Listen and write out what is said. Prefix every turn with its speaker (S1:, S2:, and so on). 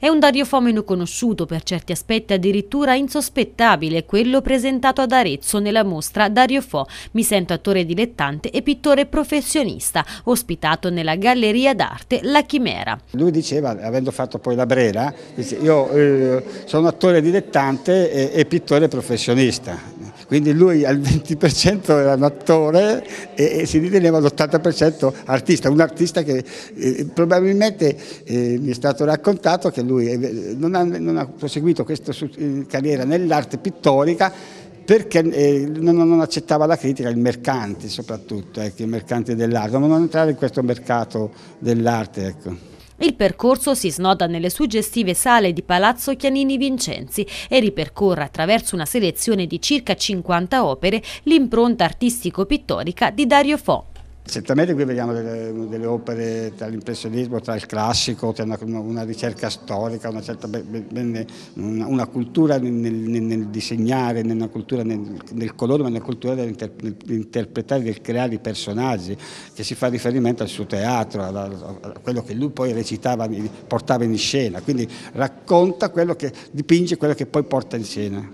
S1: È un dario dariofomeno conosciuto, per certi aspetti addirittura insospettabile, quello presentato ad Arezzo nella mostra Dario Dariofò, mi sento attore dilettante e pittore professionista, ospitato nella galleria d'arte La Chimera.
S2: Lui diceva, avendo fatto poi la Brera, dice, io eh, sono attore dilettante e, e pittore professionista quindi lui al 20% era un attore e, e si riteneva l'80% artista, un artista che eh, probabilmente eh, mi è stato raccontato che lui eh, non ha, non ha proseguito questa eh, carriera nell'arte pittorica perché eh, non, non, accettava la critica, il mercante soprattutto, ecco, il mercante dell'arte, non entrare in questo mercato dell'arte. Ecco.
S1: Il percorso si snoda nelle suggestive sale di Palazzo Chianini Vincenzi e ripercorre attraverso una selezione di circa 50 opere l'impronta artistico-pittorica di Dario Fo.
S2: Certamente qui vediamo delle, delle opere tra l'impressionismo, tra il classico, tra una, una ricerca storica, una, certa, una, una cultura nel, nel, nel, disegnare, una nel, nel colore, ma nella cultura dell'interpretare, del creare i personaggi, che si fa riferimento al suo teatro, alla, a quello che lui poi recitava, portava in scena, quindi racconta quello che dipinge quello che poi porta in scena.